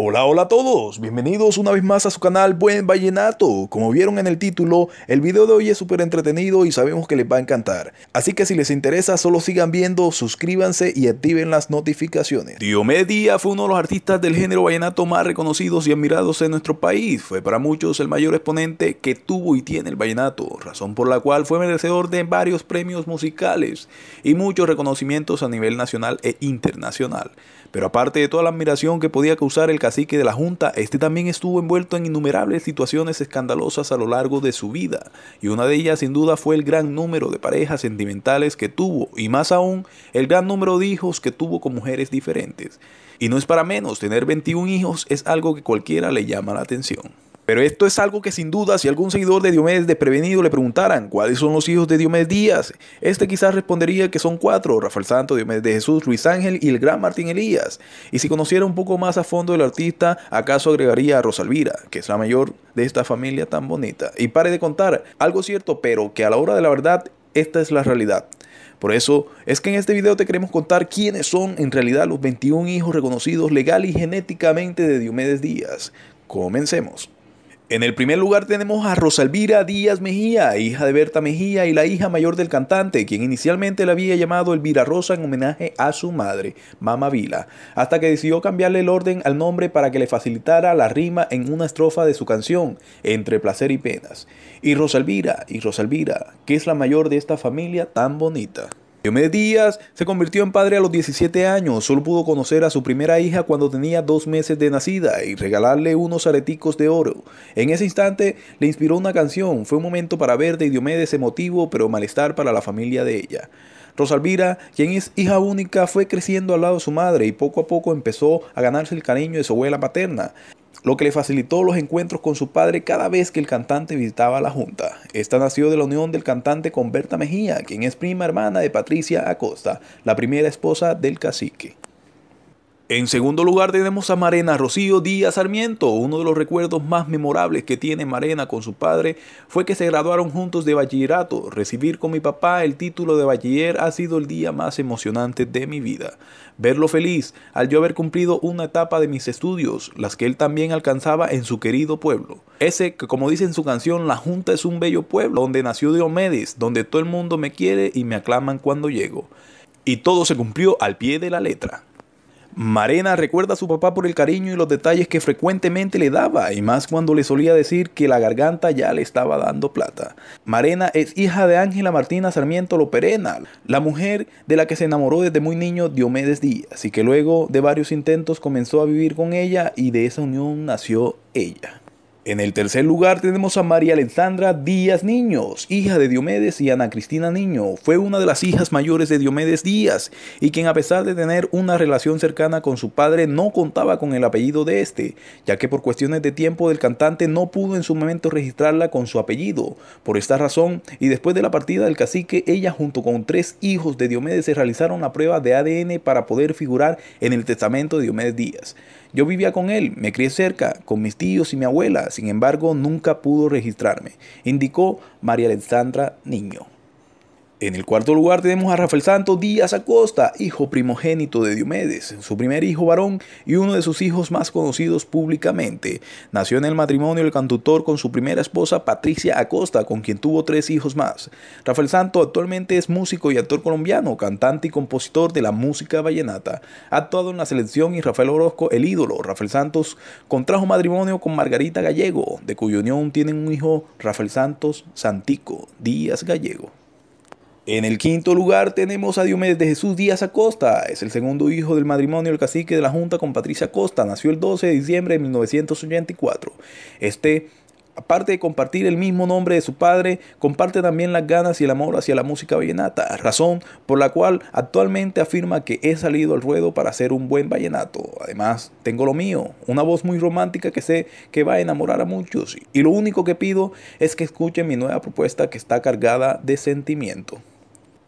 Hola, hola a todos, bienvenidos una vez más a su canal Buen Vallenato. Como vieron en el título, el video de hoy es súper entretenido y sabemos que les va a encantar. Así que si les interesa, solo sigan viendo, suscríbanse y activen las notificaciones. Diomedia fue uno de los artistas del género vallenato más reconocidos y admirados en nuestro país. Fue para muchos el mayor exponente que tuvo y tiene el vallenato, razón por la cual fue merecedor de varios premios musicales y muchos reconocimientos a nivel nacional e internacional. Pero aparte de toda la admiración que podía causar el así que de la Junta, este también estuvo envuelto en innumerables situaciones escandalosas a lo largo de su vida, y una de ellas sin duda fue el gran número de parejas sentimentales que tuvo, y más aún, el gran número de hijos que tuvo con mujeres diferentes. Y no es para menos, tener 21 hijos es algo que cualquiera le llama la atención. Pero esto es algo que sin duda, si algún seguidor de Diomedes desprevenido le preguntaran cuáles son los hijos de Diomedes Díaz, este quizás respondería que son cuatro, Rafael Santo, Diomedes de Jesús, Luis Ángel y el gran Martín Elías. Y si conociera un poco más a fondo el artista, acaso agregaría a Rosalvira, que es la mayor de esta familia tan bonita. Y pare de contar, algo cierto, pero que a la hora de la verdad, esta es la realidad. Por eso es que en este video te queremos contar quiénes son en realidad los 21 hijos reconocidos legal y genéticamente de Diomedes Díaz. Comencemos. En el primer lugar tenemos a Rosalvira Díaz Mejía, hija de Berta Mejía y la hija mayor del cantante, quien inicialmente la había llamado Elvira Rosa en homenaje a su madre, Mama Vila, hasta que decidió cambiarle el orden al nombre para que le facilitara la rima en una estrofa de su canción, Entre placer y penas. Y Rosalvira, y Rosalvira, que es la mayor de esta familia tan bonita. Diomedes Díaz se convirtió en padre a los 17 años, solo pudo conocer a su primera hija cuando tenía dos meses de nacida y regalarle unos areticos de oro. En ese instante le inspiró una canción, fue un momento para ver de Diomedes emotivo pero malestar para la familia de ella. Rosalvira, quien es hija única, fue creciendo al lado de su madre y poco a poco empezó a ganarse el cariño de su abuela paterna lo que le facilitó los encuentros con su padre cada vez que el cantante visitaba la Junta. Esta nació de la unión del cantante con Berta Mejía, quien es prima hermana de Patricia Acosta, la primera esposa del cacique. En segundo lugar tenemos a Marena Rocío Díaz Sarmiento. Uno de los recuerdos más memorables que tiene Marena con su padre fue que se graduaron juntos de bachillerato. Recibir con mi papá el título de bachiller ha sido el día más emocionante de mi vida. Verlo feliz al yo haber cumplido una etapa de mis estudios, las que él también alcanzaba en su querido pueblo. Ese que como dice en su canción La Junta es un bello pueblo donde nació Diomedes, donde todo el mundo me quiere y me aclaman cuando llego. Y todo se cumplió al pie de la letra. Marena recuerda a su papá por el cariño y los detalles que frecuentemente le daba, y más cuando le solía decir que la garganta ya le estaba dando plata. Marena es hija de Ángela Martina Sarmiento Loperena, la mujer de la que se enamoró desde muy niño Diomedes Díaz, y que luego de varios intentos comenzó a vivir con ella y de esa unión nació ella. En el tercer lugar tenemos a María Alexandra Díaz Niños, hija de Diomedes y Ana Cristina Niño. Fue una de las hijas mayores de Diomedes Díaz y quien a pesar de tener una relación cercana con su padre no contaba con el apellido de este, ya que por cuestiones de tiempo del cantante no pudo en su momento registrarla con su apellido. Por esta razón y después de la partida del cacique, ella junto con tres hijos de Diomedes se realizaron la prueba de ADN para poder figurar en el testamento de Diomedes Díaz. Yo vivía con él, me crié cerca, con mis tíos y mi abuela, sin embargo nunca pudo registrarme, indicó María Alexandra Niño. En el cuarto lugar tenemos a Rafael Santo Díaz Acosta, hijo primogénito de Diomedes, su primer hijo varón y uno de sus hijos más conocidos públicamente. Nació en el matrimonio el cantautor con su primera esposa Patricia Acosta, con quien tuvo tres hijos más. Rafael Santo actualmente es músico y actor colombiano, cantante y compositor de la música vallenata. Ha actuado en la selección y Rafael Orozco, el ídolo. Rafael Santos contrajo matrimonio con Margarita Gallego, de cuya unión tienen un hijo Rafael Santos Santico Díaz Gallego. En el quinto lugar tenemos a Diomedes de Jesús Díaz Acosta. Es el segundo hijo del matrimonio del cacique de la Junta con Patricia Acosta. Nació el 12 de diciembre de 1984. Este aparte de compartir el mismo nombre de su padre, comparte también las ganas y el amor hacia la música vallenata, razón por la cual actualmente afirma que he salido al ruedo para hacer un buen vallenato. Además, tengo lo mío, una voz muy romántica que sé que va a enamorar a muchos y lo único que pido es que escuchen mi nueva propuesta que está cargada de sentimiento.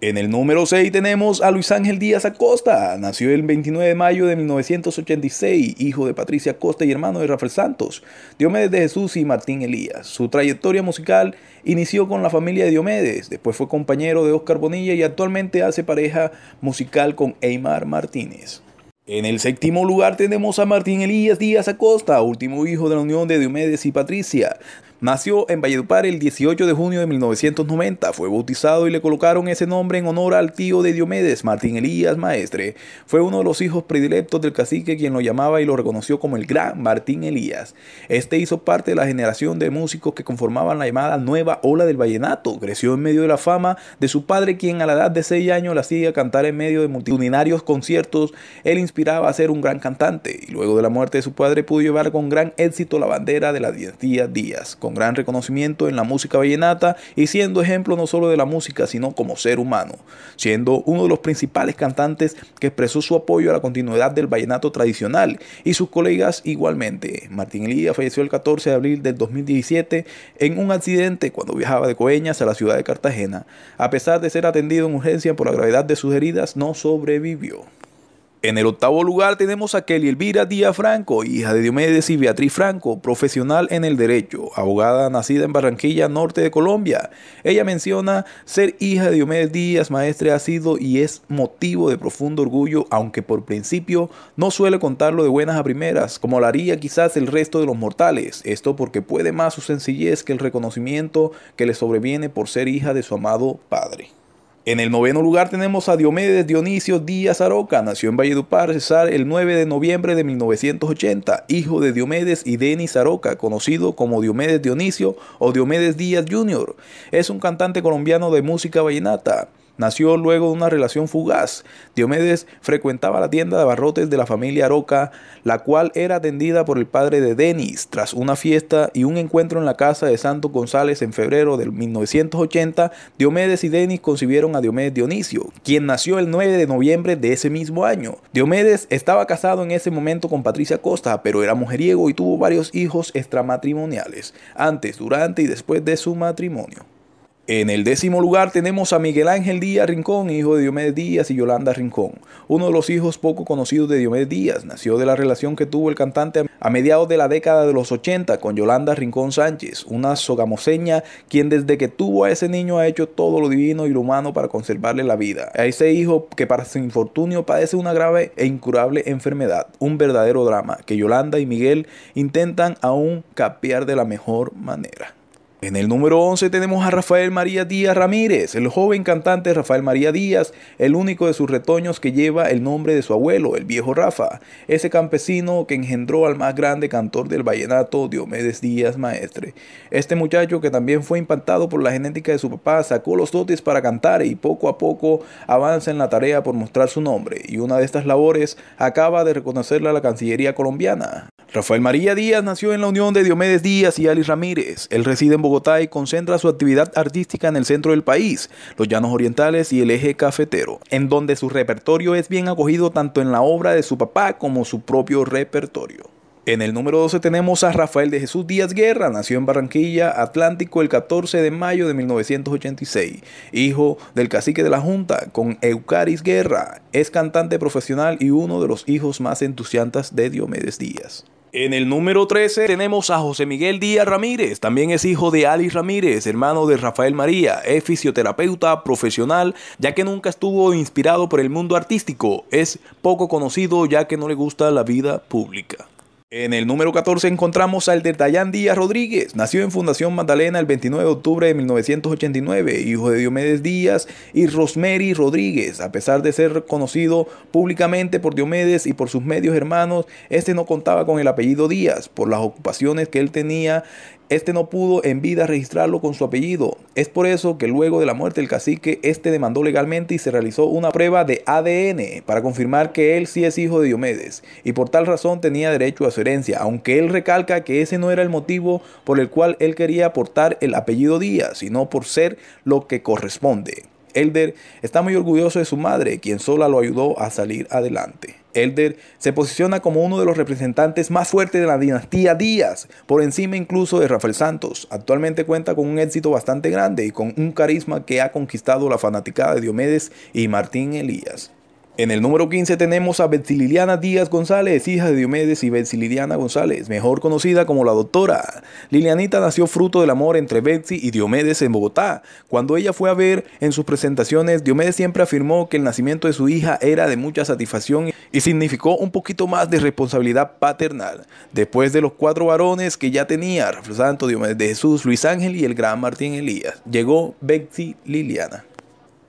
En el número 6 tenemos a Luis Ángel Díaz Acosta. Nació el 29 de mayo de 1986, hijo de Patricia Acosta y hermano de Rafael Santos, Diomedes de Jesús y Martín Elías. Su trayectoria musical inició con la familia de Diomedes, después fue compañero de Oscar Bonilla y actualmente hace pareja musical con Eymar Martínez. En el séptimo lugar tenemos a Martín Elías Díaz Acosta, último hijo de la unión de Diomedes y Patricia. Nació en Valledupar el 18 de junio de 1990, fue bautizado y le colocaron ese nombre en honor al tío de Diomedes, Martín Elías Maestre. Fue uno de los hijos predilectos del cacique quien lo llamaba y lo reconoció como el gran Martín Elías. Este hizo parte de la generación de músicos que conformaban la llamada nueva ola del vallenato. Creció en medio de la fama de su padre quien a la edad de 6 años la hacía cantar en medio de multitudinarios conciertos. Él inspiraba a ser un gran cantante y luego de la muerte de su padre pudo llevar con gran éxito la bandera de la dinastía Díaz con gran reconocimiento en la música vallenata y siendo ejemplo no solo de la música, sino como ser humano, siendo uno de los principales cantantes que expresó su apoyo a la continuidad del vallenato tradicional y sus colegas igualmente. Martín Elía falleció el 14 de abril del 2017 en un accidente cuando viajaba de Coeñas a la ciudad de Cartagena. A pesar de ser atendido en urgencia por la gravedad de sus heridas, no sobrevivió. En el octavo lugar tenemos a Kelly Elvira Díaz Franco, hija de Diomedes y Beatriz Franco, profesional en el derecho, abogada nacida en Barranquilla, norte de Colombia. Ella menciona ser hija de Diomedes Díaz, maestre ha sido y es motivo de profundo orgullo, aunque por principio no suele contarlo de buenas a primeras, como lo haría quizás el resto de los mortales. Esto porque puede más su sencillez que el reconocimiento que le sobreviene por ser hija de su amado padre. En el noveno lugar tenemos a Diomedes Dionisio Díaz Aroca. Nació en Valledupar, Cesar, el 9 de noviembre de 1980, hijo de Diomedes y Denis Aroca, conocido como Diomedes Dionisio o Diomedes Díaz Jr. Es un cantante colombiano de música vallenata. Nació luego de una relación fugaz. Diomedes frecuentaba la tienda de abarrotes de la familia Roca, la cual era atendida por el padre de Denis. Tras una fiesta y un encuentro en la casa de Santo González en febrero de 1980, Diomedes y Denis concibieron a Diomedes Dionisio, quien nació el 9 de noviembre de ese mismo año. Diomedes estaba casado en ese momento con Patricia Costa, pero era mujeriego y tuvo varios hijos extramatrimoniales, antes, durante y después de su matrimonio. En el décimo lugar tenemos a Miguel Ángel Díaz Rincón, hijo de Diomedes Díaz y Yolanda Rincón, uno de los hijos poco conocidos de Diomedes Díaz. Nació de la relación que tuvo el cantante a mediados de la década de los 80 con Yolanda Rincón Sánchez, una sogamoseña quien desde que tuvo a ese niño ha hecho todo lo divino y lo humano para conservarle la vida. A ese hijo que para su infortunio padece una grave e incurable enfermedad, un verdadero drama que Yolanda y Miguel intentan aún capear de la mejor manera. En el número 11 tenemos a Rafael María Díaz Ramírez, el joven cantante Rafael María Díaz, el único de sus retoños que lleva el nombre de su abuelo, el viejo Rafa, ese campesino que engendró al más grande cantor del vallenato, Diomedes Díaz Maestre. Este muchacho que también fue impactado por la genética de su papá, sacó los dotes para cantar y poco a poco avanza en la tarea por mostrar su nombre, y una de estas labores acaba de reconocerla la Cancillería colombiana. Rafael María Díaz nació en la unión de Diomedes Díaz y Alice Ramírez. Él reside en Bogotá y concentra su actividad artística en el centro del país, los llanos orientales y el eje cafetero, en donde su repertorio es bien acogido tanto en la obra de su papá como su propio repertorio. En el número 12 tenemos a Rafael de Jesús Díaz Guerra, nació en Barranquilla, Atlántico, el 14 de mayo de 1986, hijo del cacique de la Junta con Eucaris Guerra, es cantante profesional y uno de los hijos más entusiastas de Diomedes Díaz. En el número 13 tenemos a José Miguel Díaz Ramírez, también es hijo de Ali Ramírez, hermano de Rafael María, es fisioterapeuta profesional, ya que nunca estuvo inspirado por el mundo artístico, es poco conocido ya que no le gusta la vida pública. En el número 14 encontramos al de Díaz Rodríguez, nació en Fundación Magdalena el 29 de octubre de 1989, hijo de Diomedes Díaz y Rosemary Rodríguez. A pesar de ser conocido públicamente por Diomedes y por sus medios hermanos, este no contaba con el apellido Díaz por las ocupaciones que él tenía este no pudo en vida registrarlo con su apellido. Es por eso que luego de la muerte del cacique, este demandó legalmente y se realizó una prueba de ADN para confirmar que él sí es hijo de Diomedes y por tal razón tenía derecho a su herencia, aunque él recalca que ese no era el motivo por el cual él quería aportar el apellido Díaz, sino por ser lo que corresponde. Elder está muy orgulloso de su madre, quien sola lo ayudó a salir adelante. Elder se posiciona como uno de los representantes más fuertes de la dinastía Díaz, por encima incluso de Rafael Santos. Actualmente cuenta con un éxito bastante grande y con un carisma que ha conquistado la fanaticada de Diomedes y Martín Elías. En el número 15 tenemos a Liliana Díaz González, hija de Diomedes y Betsy Liliana González, mejor conocida como la doctora. Lilianita nació fruto del amor entre Betsy y Diomedes en Bogotá. Cuando ella fue a ver en sus presentaciones, Diomedes siempre afirmó que el nacimiento de su hija era de mucha satisfacción y significó un poquito más de responsabilidad paternal. Después de los cuatro varones que ya tenía, Santo Diomedes de Jesús, Luis Ángel y el gran Martín Elías, llegó Betsy Liliana.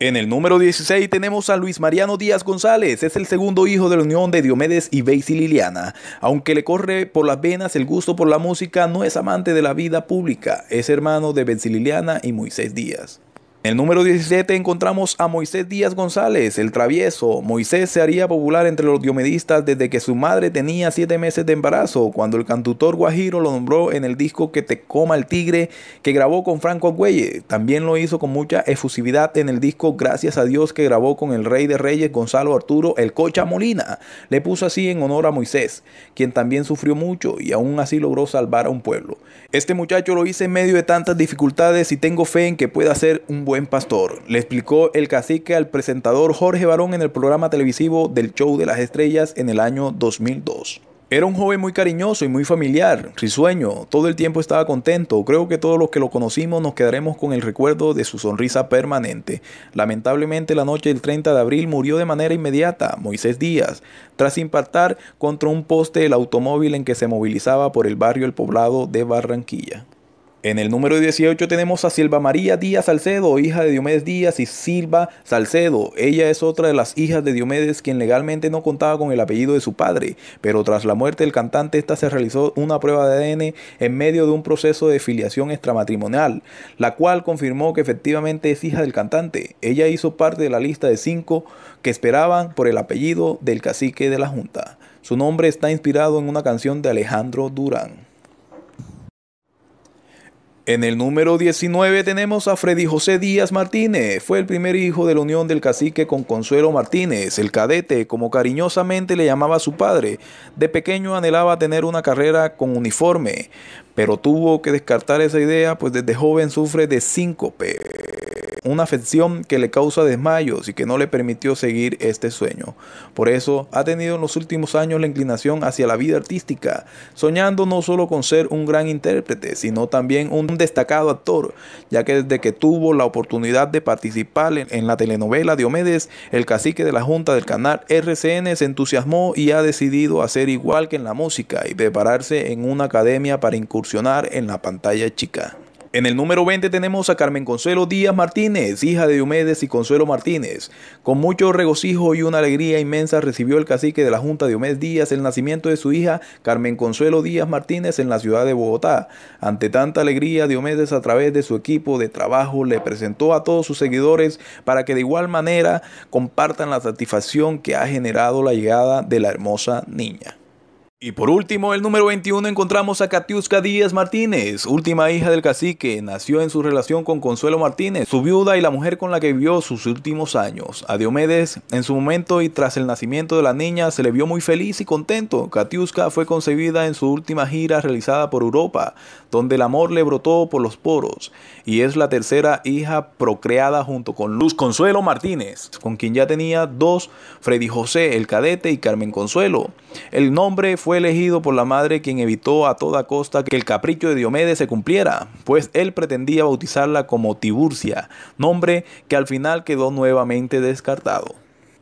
En el número 16 tenemos a Luis Mariano Díaz González, es el segundo hijo de la unión de Diomedes y Betsy Liliana. Aunque le corre por las venas el gusto por la música, no es amante de la vida pública, es hermano de Betsy Liliana y Moisés Díaz. En el número 17 encontramos a Moisés Díaz González, el travieso. Moisés se haría popular entre los diomedistas desde que su madre tenía 7 meses de embarazo, cuando el cantutor Guajiro lo nombró en el disco Que te coma el tigre que grabó con Franco Agüelle. También lo hizo con mucha efusividad en el disco Gracias a Dios que grabó con el rey de reyes Gonzalo Arturo El Cocha Molina. Le puso así en honor a Moisés, quien también sufrió mucho y aún así logró salvar a un pueblo. Este muchacho lo hice en medio de tantas dificultades y tengo fe en que pueda ser un buen pastor, le explicó el cacique al presentador Jorge Barón en el programa televisivo del Show de las Estrellas en el año 2002. Era un joven muy cariñoso y muy familiar, risueño, todo el tiempo estaba contento, creo que todos los que lo conocimos nos quedaremos con el recuerdo de su sonrisa permanente. Lamentablemente la noche del 30 de abril murió de manera inmediata Moisés Díaz, tras impactar contra un poste del automóvil en que se movilizaba por el barrio El Poblado de Barranquilla. En el número 18 tenemos a Silva María Díaz Salcedo, hija de Diomedes Díaz y Silva Salcedo. Ella es otra de las hijas de Diomedes quien legalmente no contaba con el apellido de su padre, pero tras la muerte del cantante esta se realizó una prueba de ADN en medio de un proceso de filiación extramatrimonial, la cual confirmó que efectivamente es hija del cantante. Ella hizo parte de la lista de cinco que esperaban por el apellido del cacique de la Junta. Su nombre está inspirado en una canción de Alejandro Durán. En el número 19 tenemos a Freddy José Díaz Martínez. Fue el primer hijo de la unión del cacique con Consuelo Martínez, el cadete, como cariñosamente le llamaba a su padre. De pequeño anhelaba tener una carrera con uniforme, pero tuvo que descartar esa idea, pues desde joven sufre de síncope una afección que le causa desmayos y que no le permitió seguir este sueño. Por eso ha tenido en los últimos años la inclinación hacia la vida artística, soñando no solo con ser un gran intérprete, sino también un destacado actor, ya que desde que tuvo la oportunidad de participar en la telenovela Diomedes, el cacique de la Junta del canal RCN se entusiasmó y ha decidido hacer igual que en la música y prepararse en una academia para incursionar en la pantalla chica. En el número 20 tenemos a Carmen Consuelo Díaz Martínez, hija de Diomedes y Consuelo Martínez. Con mucho regocijo y una alegría inmensa recibió el cacique de la Junta Diomedes Díaz el nacimiento de su hija Carmen Consuelo Díaz Martínez en la ciudad de Bogotá. Ante tanta alegría, Diomedes a través de su equipo de trabajo le presentó a todos sus seguidores para que de igual manera compartan la satisfacción que ha generado la llegada de la hermosa niña. Y por último, el número 21 encontramos a Katiuska Díaz Martínez, última hija del cacique, nació en su relación con Consuelo Martínez, su viuda y la mujer con la que vivió sus últimos años. A Diomedes, en su momento y tras el nacimiento de la niña, se le vio muy feliz y contento. Katiuska fue concebida en su última gira realizada por Europa, donde el amor le brotó por los poros, y es la tercera hija procreada junto con Luz Consuelo Martínez, con quien ya tenía dos, Freddy José el cadete y Carmen Consuelo. El nombre fue elegido por la madre quien evitó a toda costa que el capricho de Diomedes se cumpliera, pues él pretendía bautizarla como Tiburcia, nombre que al final quedó nuevamente descartado.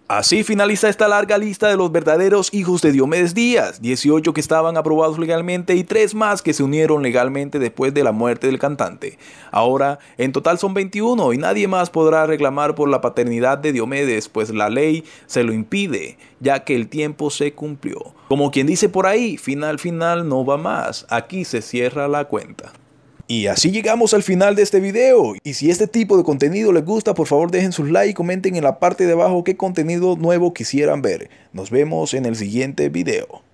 Así finaliza esta larga lista de los verdaderos hijos de Diomedes Díaz, 18 que estaban aprobados legalmente y 3 más que se unieron legalmente después de la muerte del cantante. Ahora, en total son 21 y nadie más podrá reclamar por la paternidad de Diomedes, pues la ley se lo impide, ya que el tiempo se cumplió. Como quien dice por ahí, final final no va más, aquí se cierra la cuenta. Y así llegamos al final de este video. Y si este tipo de contenido les gusta, por favor dejen sus like y comenten en la parte de abajo qué contenido nuevo quisieran ver. Nos vemos en el siguiente video.